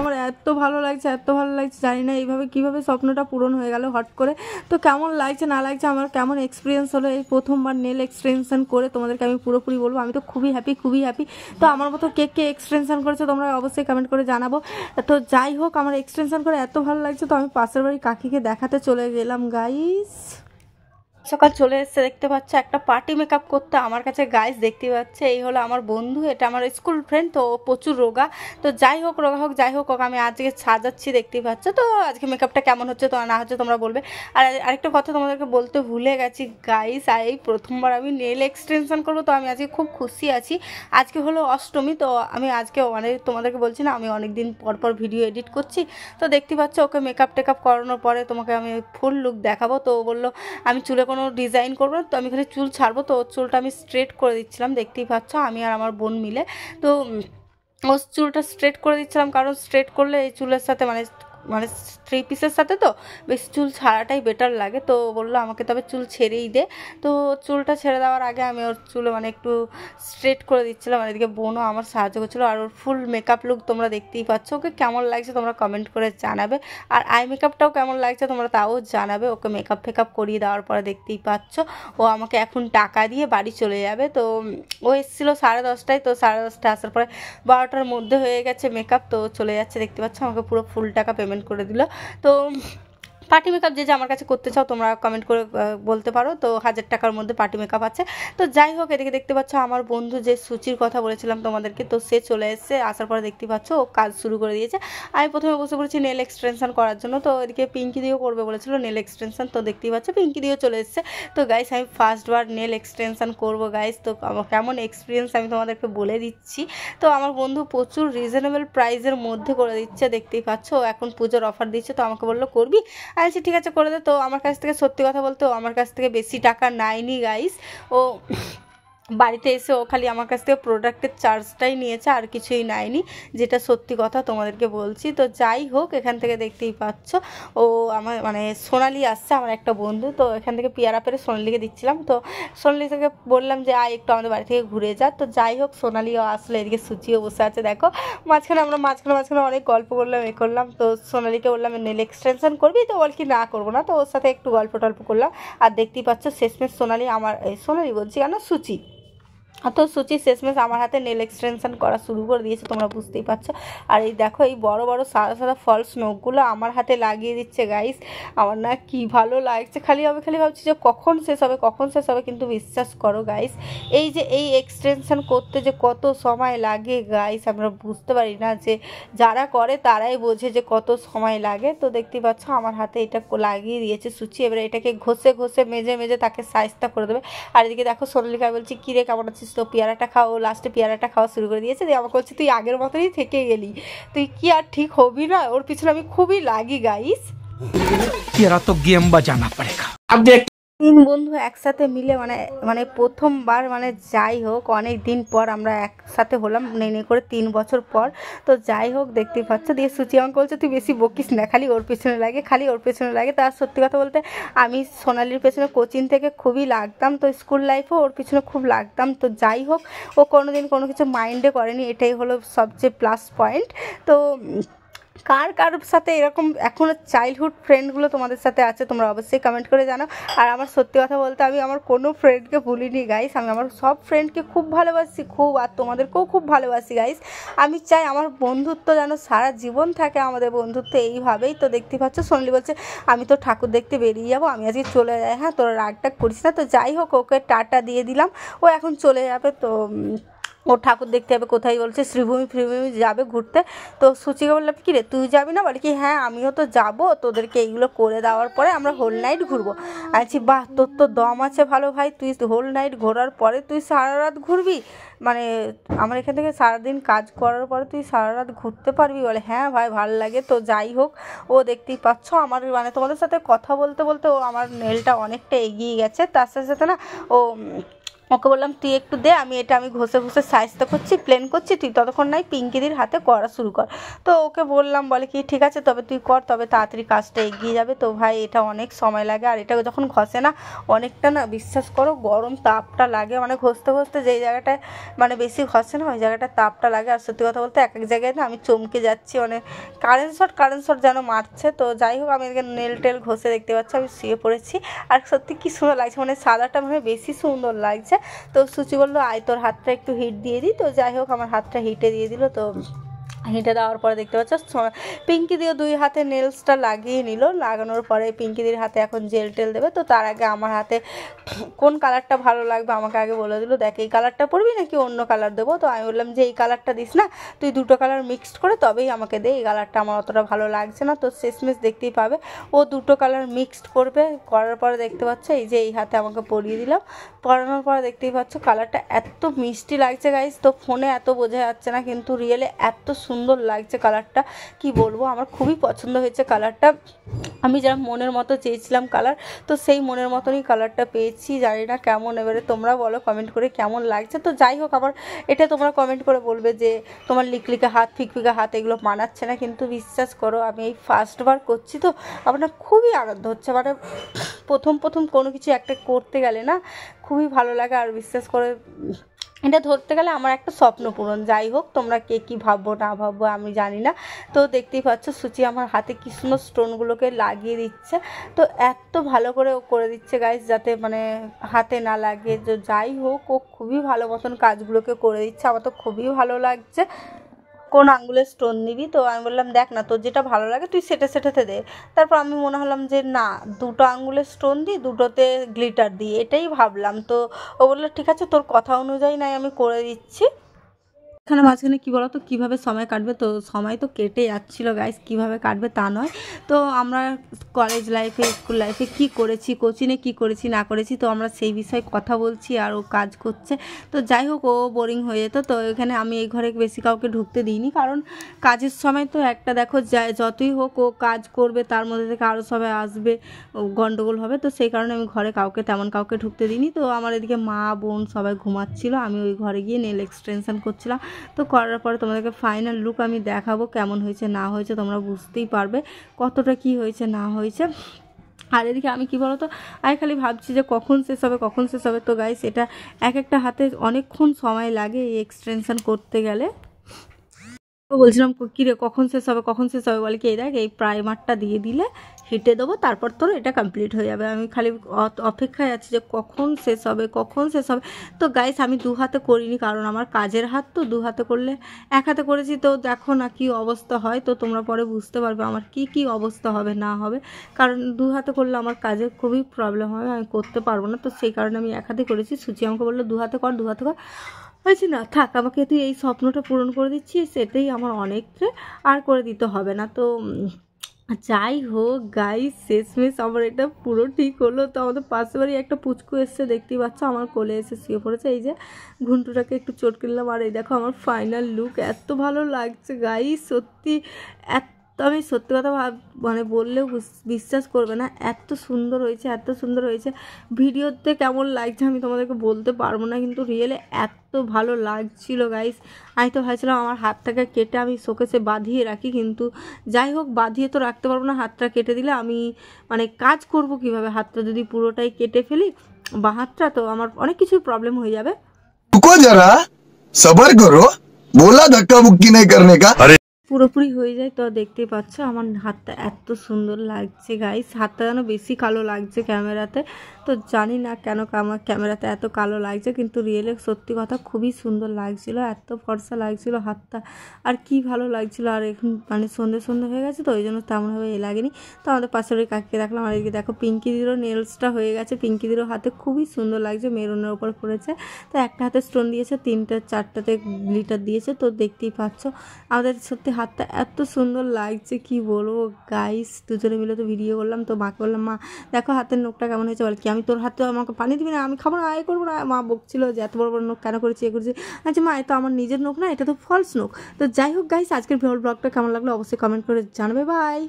আমার এত ভালো লাগছে এত ভালো লাগছে জানি না এইভাবে স্বপ্নটা পূরণ হয়ে গেল হট করে তো কেমন লাগছে না লাগছে আমার কেমন এক্সপিরিয়েন্স হলো এই প্রথমবার নেল করে তোমাদেরকে আমি পুরোপুরি বলবো আমি তো খুবই হ্যাপি খুবই হ্যাপি তো আমার মতো কে কে তোমরা অবশ্যই কমেন্ট করে জানাবো তো যাই হোক আমার এক্সটেনশন করে এত ভালো লাগছে তো আমি পাশের বাড়ি কাকিকে দেখাতে চলে গেলাম গাইস সকাল চলে এসছে দেখতে পাচ্ছ একটা পার্টি মেকআপ করতে আমার কাছে গাইস দেখতে পাচ্ছে এই হলো আমার বন্ধু এটা আমার স্কুল ফ্রেন্ড তো প্রচুর রোগা তো যাই হোক রোগা হোক যাই হোক আমি আজকে সাজাচ্ছি দেখতে পাচ্ছ তো আজকে মেকআপটা কেমন হচ্ছে তো না হচ্ছে তোমরা বলবে আর আরেকটা কথা তোমাদেরকে বলতে ভুলে গেছি গাইস আর এই প্রথমবার আমি নেল এক্সটেনশন করবো তো আমি আজকে খুব খুশি আছি আজকে হলো অষ্টমী তো আমি আজকে অনেক তোমাদেরকে বলছি না আমি অনেক দিন পর পর ভিডিও এডিট করছি তো দেখতে পাচ্ছ ওকে মেকআপ টেকআপ করানোর পরে তোমাকে আমি ফুল লুক দেখাবো তো বললো আমি চুলে কোনো কোনো ডিজাইন করবো না তো আমি এখানে চুল ছাড়বো তো ওর চুলটা আমি স্ট্রেট করে দিচ্ছিলাম দেখতেই পাচ্ছ আমি আর আমার বোন মিলে তো ও চুলটা স্ট্রেট করে দিচ্ছিলাম কারণ স্ট্রেট করলে এই চুলের সাথে মানে মানে থ্রি পিসের সাথে তো বেশ চুল ছাড়াটাই বেটার লাগে তো বললো আমাকে তবে চুল ছেড়েই দে তো চুলটা ছেড়ে দেওয়ার আগে আমি ওর চুল মানে একটু স্ট্রেট করে দিচ্ছিলাম মানে এদিকে বোনও আমার সাহায্য করছিলো আর ওর ফুল মেকআপ লুক তোমরা দেখতেই পাচ্ছ ওকে কেমন লাগছে তোমরা কমেন্ট করে জানাবে আর আই মেকআপটাও কেমন লাগছে তোমরা তাও জানাবে ওকে মেকআপ ফেকআপ করিয়ে দেওয়ার পরে দেখতেই পাচ্ছ ও আমাকে এখন টাকা দিয়ে বাড়ি চলে যাবে তো ও এসেছিলো সাড়ে দশটায় তো সাড়ে দশটায় আসার পরে বারোটার মধ্যে হয়ে গেছে মেকআপ তো চলে যাচ্ছে দেখতে পাচ্ছ আমাকে পুরো ফুল টাকা পেমেন্ট কমেন্ট করে দিল তো পার্টি মেকআপ যে যে আমার কাছে করতে চাও তোমরা কমেন্ট করে বলতে পারো তো হাজার টাকার মধ্যে পার্টি মেকআপ আছে তো যাই হোক এদিকে দেখতে পাচ্ছ আমার বন্ধু যে সূচির কথা বলেছিলাম তোমাদেরকে তো সে চলে এসছে আসার পরে দেখতে পাচ্ছ ও কাজ শুরু করে দিয়েছে আমি প্রথমে বসে করেছি নেল এক্সটেনশন করার জন্য তো এদিকে পিঙ্কি দিয়েও করবে বলেছিল নেল এক্সটেনশন তো দেখতেই পাচ্ছ পিঙ্কি দিয়েও চলে এসছে তো গাইস আমি ফার্স্টবার নেল এক্সটেনশন করব গাইস তো কেমন এক্সপিরিয়েন্স আমি তোমাদেরকে বলে দিচ্ছি তো আমার বন্ধু প্রচুর রিজনেবল প্রাইসের মধ্যে করে দিচ্ছে দেখতেই পাচ্ছ এখন পুজোর অফার দিচ্ছে তো আমাকে বললো করবি আচ্ছা ঠিক আছে করে দে তো আমার কাছ থেকে সত্যি কথা বলতো আমার কাছ থেকে বেশি টাকা নেয়নি গাইস ও বাড়িতে এসে ও খালি আমার কাছ থেকে প্রোডাক্টের চার্জটাই নিয়েছে আর কিছুই নেয়নি যেটা সত্যি কথা তোমাদেরকে বলছি তো যাই হোক এখান থেকে দেখতেই পাচ্ছ ও আমার মানে সোনালি আসছে আমার একটা বন্ধু তো এখান থেকে পিয়ারা পেরে সোনালিকে দিচ্ছিলাম তো সোনালি থেকে বললাম যে আয় একটু আমাদের বাড়ি থেকে ঘুরে যা তো যাই হোক সোনালিও আসলে এদিকে সুচিও বসে আছে দেখো মাঝখানে আমরা মাঝখানে মাঝখানে অনেক গল্প করলাম এ করলাম তো সোনালিকে বললাম নেল এক্সটেনশন করবি তো বল কি না করবো না তো ওর সাথে একটু গল্প টল্প করলাম আর দেখতেই পাচ্ছ শেষমেশ সোনালি আমার সোনালি বলছি কেন সুচি তো সুচি শেষমেশ আমার হাতে নেল এক্সটেনশন করা শুরু করে দিয়েছে তোমরা বুঝতেই পারছো আর এই দেখো এই বড় বড় সাদা সাদা ফলস নখগুলো আমার হাতে লাগিয়ে দিচ্ছে গাইস আমার না কি ভালো লাগছে খালি আমি খালি ভাবছি যে কখন শেষ হবে কখন শেষ হবে কিন্তু বিশ্বাস করো গাইস এই যে এই এক্সটেনশন করতে যে কত সময় লাগে গাইস আমরা বুঝতে পারি না যে যারা করে তারাই বোঝে যে কত সময় লাগে তো দেখতেই পাচ্ছ আমার হাতে এটা লাগিয়ে দিয়েছে সুচি এবারে এটাকে ঘষে ঘষে মেজে মেজে তাকে সাইজটা করে দেবে আর এদিকে দেখো সোনালিকা বলছি কিরে কেমন আছিস তো পেয়ারাটা খাও লাস্টে পেয়ারাটা খাওয়া শুরু করে দিয়েছে দিয়ে আমাকে বলছে তুই আগের মতনই থেকে গেলি তুই কি আর ঠিক হবি না ওর পিছনে আমি খুবই লাগি গাইস তো গেম বাজানা পড়ে अब তিন বন্ধু একসাথে মিলে মানে মানে প্রথমবার মানে যাই হোক অনেক দিন পর আমরা একসাথে হলাম নেনে করে তিন বছর পর তো যাই হোক দেখতে পাচ্ছ দিয়ে সুচি আমাকে বলছে তুই বেশি বকিস না খালি ওর পেছনে লাগে খালি ওর পেছনে লাগে তার সত্যি কথা বলতে আমি সোনালির পেছনে কোচিং থেকে খুবই লাগতাম তো স্কুল লাইফও ওর পিছনে খুব লাগতাম তো যাই হোক ও কোনো দিন কোনো কিছু মাইন্ডে করেনি এটাই হলো সবচেয়ে প্লাস পয়েন্ট তো কার কার সাথে এরকম এখনও চাইল্ডহুড ফ্রেন্ডগুলো তোমাদের সাথে আছে তোমরা অবশ্যই কমেন্ট করে জানো আর আমার সত্যি কথা বলতে আমি আমার কোনো ফ্রেন্ডকে ভুলিনি গাইস আমি আমার সব ফ্রেন্ডকে খুব ভালোবাসি খুব আর তোমাদেরকেও খুব ভালোবাসি গাইস আমি চাই আমার বন্ধুত্ব যেন সারা জীবন থাকে আমাদের বন্ধুত্ব এইভাবেই তো দেখতে পাচ্ছ সোনালি বলছে আমি তো ঠাকুর দেখতে বেরিয়ে যাবো আমি আজকে চলে যাই হ্যাঁ তোরা রাগ টাগ করিস না তো যাই হোক ওকে টাটা দিয়ে দিলাম ও এখন চলে যাবে তো ওর ঠাকুর দেখতে যাবে কোথায় বলছে শ্রীভূমি ফ্রিভূমি যাবে ঘুরতে তো সুচিকে বললাম কি রে তুই যাবি না বলে কি হ্যাঁ আমিও তো যাব তোদেরকে এইগুলো করে দেওয়ার পরে আমরা হোল নাইট ঘুরবো আছি বাহ তোর তো দম আছে ভালো ভাই তুই হোল নাইট ঘোরার পরে তুই সারা রাত ঘুরবি মানে আমার এখান থেকে সারাদিন কাজ করার পরে তুই সারা রাত ঘুরতে পারবি বলে হ্যাঁ ভাই ভালো লাগে তো যাই হোক ও দেখতেই পাচ্ছ আমার মানে তোমাদের সাথে কথা বলতে বলতে ও আমার নেলটা অনেকটা এগিয়ে গেছে তার সাথে সাথে না ও ওকে বললাম তুই একটু দে আমি এটা আমি ঘষে ঘষে সাইজটা করছি প্লেন করছি তুই ততক্ষণ নাই পিঙ্কিদির হাতে করা শুরু কর তো ওকে বললাম বলে কি ঠিক আছে তবে তুই কর তবে তাড়াতাড়ি কাজটা এগিয়ে যাবে তো ভাই এটা অনেক সময় লাগে আর এটা যখন ঘষে না অনেকটা না বিশ্বাস করো গরম তাপটা লাগে মানে ঘষতে ঘষতে যেই জায়গাটায় মানে বেশি ঘষে না ওই জায়গাটায় তাপটা লাগে আর সত্যি কথা বলতে এক এক জায়গায় না আমি চমকে যাচ্ছি মানে কারেন্ট শট কারেন্ট শট যেন মারছে তো যাই হোক আমি এদিকে নেল টেল ঘষে দেখতে পাচ্ছি আমি শুয়ে পড়েছি আর সত্যি কী সুন্দর লাগছে মানে সাদাটা মানে বেশি সুন্দর লাগছে তো সুচি বললো আয় তোর হাতটা একটু হিট দিয়ে দিই তো যাই হোক আমার হাতটা হিটে দিয়ে দিল তো এটা দেওয়ার পরে দেখতে পাচ্ছ পিঙ্কি দিয়ে দুই হাতে নেলসটা লাগিয়ে নিল লাগানোর পরে পিঙ্কিদির হাতে এখন জেল টেল দেবে তো তার আগে আমার হাতে কোন কালারটা ভালো লাগবে আমাকে আগে বলে দিল দেখ এই কালারটা পরবি নাকি অন্য কালার দেবো তো আমি বললাম যে এই কালারটা দিস না তুই দুটো কালার মিক্সড করে তবেই আমাকে দে এই কালারটা আমার অতটা ভালো লাগছে না তো শেষমেশ দেখতেই পাবে ও দুটো কালার মিক্সড করবে করার পরে দেখতে পাচ্ছ এই যে এই হাতে আমাকে পরিয়ে দিলাম পরানোর পরে দেখতেই পাচ্ছ কালারটা এত মিষ্টি লাগছে গাইজ তো ফোনে এত বোঝা যাচ্ছে না কিন্তু রিয়েলে এত সুন্দর সুন্দর লাগছে কালারটা কি বলবো আমার খুবই পছন্দ হয়েছে কালারটা আমি যারা মনের মতো চেয়েছিলাম কালার তো সেই মনের মতনই কালারটা পেয়েছি জানি না কেমন এবারে তোমরা বলো কমেন্ট করে কেমন লাগছে তো যাই হোক আবার এটা তোমরা কমেন্ট করে বলবে যে তোমার লিকলিকা হাত ফিকফিকা হাত এগুলো মানাচ্ছে না কিন্তু বিশ্বাস করো আমি এই ফার্স্টবার করছি তো আপনার খুবই আনন্দ হচ্ছে মানে প্রথম প্রথম কোনো কিছু একটা করতে গেলে না খুবই ভালো লাগে আর বিশ্বাস করে এটা ধরতে গেলে আমার একটা স্বপ্ন পূরণ যাই হোক তোমরা কে কী ভাববো না ভাববো আমি জানি না তো দেখতেই পাচ্ছ সুচি আমার হাতে কী সুন্দর স্টোনগুলোকে লাগিয়ে দিচ্ছে তো এত ভালো করে ও করে দিচ্ছে গাইজ যাতে মানে হাতে না লাগে যাই হোক ও খুবই ভালো মতন কাজগুলোকে করে দিচ্ছে আমার তো খুবই ভালো লাগছে কোন আঙ্গুলের স্টোন নিবি তো আমি বললাম দেখ না তোর যেটা ভালো লাগে তুই সেটে সেটাতে দে তারপর আমি মনে হলাম যে না দুটো আঙ্গুলের স্টোন দিই দুটোতে গ্লিটার দিই এটাই ভাবলাম তো ও বললো ঠিক আছে তোর কথা অনুযায়ী নাই আমি করে দিচ্ছি এখানে মাঝখানে কী বলো তো কীভাবে সময় কাটবে তো সময় তো কেটে যাচ্ছিলো গাইস কীভাবে কাটবে তা নয় তো আমরা কলেজ লাইফে স্কুল লাইফে কি করেছি কোচিংয়ে কি করেছি না করেছি তো আমরা সেই বিষয়ে কথা বলছি আর ও কাজ করছে তো যাই হোক ও বোরিং হয়ে যেত তো এখানে আমি এই ঘরে বেশি কাউকে ঢুকতে দিইনি কারণ কাজের সময় তো একটা দেখো যতই হোক ও কাজ করবে তার মধ্যে থেকে আরও সবাই আসবে গন্ডগোল হবে তো সেই কারণে আমি ঘরে কাউকে তেমন কাউকে ঢুকতে দিইনি তো আমার এদিকে মা বোন সবাই ঘুমাচ্ছিলো আমি ওই ঘরে গিয়ে নেল এক্সটেনশন করছিলাম তো করার পরে তোমাদেরকে ফাইনাল লুক আমি দেখাবো কেমন হয়েছে না হয়েছে তোমরা বুঝতেই পারবে কতটা কি হয়েছে না হয়েছে আর এদিকে আমি কি বলতো আমি খালি ভাবছি যে কখন শেষ হবে কখন শেষ হবে তো গাইস এটা এক একটা হাতে অনেকক্ষণ সময় লাগে এই এক্সটেনশান করতে গেলে তো বলছিলাম কী রে কখন শেষ হবে কখন শেষ হবে বলে কি এই দেখ এই প্রাইমারটা দিয়ে দিলে হিটে দেবো তারপর তোর এটা কমপ্লিট হয়ে যাবে আমি খালি অপেক্ষায় আছি যে কখন শেষ হবে কখন শেষ হবে তো গাইস আমি দু হাতে করিনি কারণ আমার কাজের হাত তো দু হাতে করলে এক হাতে করেছি তো দেখো না কি অবস্থা হয় তো তোমরা পরে বুঝতে পারবে আমার কি কি অবস্থা হবে না হবে কারণ দু হাতে করলে আমার কাজের খুবই প্রবলেম হবে আমি করতে পারবো না তো সেই কারণে আমি এক হাতে করেছি সুচি আমাকে বললো দু হাতে কর দু হাতে কর বলছি না থাক আমাকে তুই এই স্বপ্নটা পূরণ করে দিচ্ছিস সেটাই আমার অনেকটা আর করে দিতে হবে না তো যাই হোক গাই শেষমেশ আমার এটা পুরো ঠিক হলো তো আমাদের পাশে বাড়ি একটা পুচকু এসছে দেখতেই পাচ্ছ আমার কোলে এসে শুয়ে পড়েছে এই যে ঘুন্টুটাকে একটু চটকে কিনলাম আর এই দেখো আমার ফাইনাল লুক এত ভালো লাগছে গাই সত্যি এত তো আমি সত্যি কথা মানে বললেও বিশ্বাস করবে না এত সুন্দর হয়েছে এত সুন্দর হয়েছে ভিডিওতে কেমন লাগছে আমি তোমাদেরকে বলতে পারবো না কিন্তু রিয়েলে এত ভালো লাগছিল গাইস আমি তো ভাবছিলাম আমার হাতটাকে কেটে আমি শোকেসে বাঁধিয়ে রাখি কিন্তু যাই হোক বাঁধিয়ে তো রাখতে পারবো না হাতটা কেটে দিলে আমি মানে কাজ করব কিভাবে হাতটা যদি পুরোটাই কেটে ফেলি বা হাতটা তো আমার অনেক কিছু প্রবলেম হয়ে যাবে যারা সবার করো পুরোপুরি হয়ে যায় তো দেখতে পাচ্ছ আমার হাতটা এত সুন্দর লাগছে গাইস হাতটা যেন বেশি কালো লাগছে ক্যামেরাতে তো জানি না কেন আমার ক্যামেরাতে এত কালো লাগছে কিন্তু রিয়েলে সত্যি কথা খুবই সুন্দর লাগছিল এত ফর্সা লাগছিল হাতটা আর কি ভালো লাগছিল আর এখন মানে সন্ধে সন্ধে হয়ে গেছে তো ওই জন্য তেমনভাবে এ লাগেনি তো আমাদের পাশের ওই কাকিয়ে দেখলাম আর এদিকে দেখো পিঙ্কিদিরও নেলসটা হয়ে গেছে পিঙ্কিদিরও হাতে খুবই সুন্দর লাগছে মেরুনের ওপর পড়েছে তো একটা হাতে স্টোন দিয়েছে তিনটা চারটাতে গ্লিটার দিয়েছে তো দেখতেই পাচ্ছ আমাদের সত্যি হাতটা এত সুন্দর লাগছে কি বলবো গাইস দুজনে মিলে তো ভিডিও করলাম তো মাকে বললাম মা দেখো হাতের নোখটা কেমন হয়েছে বল কি আমি তোর হাতে আমাকে পানি দিবি না আমি খাবো না আয় করবো না মা বকছিল যে এত বড় বড় নোখ কেন করেছি এ করেছি আচ্ছা মা তো আমার নিজের নোখ না এটা তো ফলস নোখ তো যাই হোক গাইস আজকের ভিডিও ব্লগটা কেমন লাগলো অবশ্যই কমেন্ট করে জানবে বাই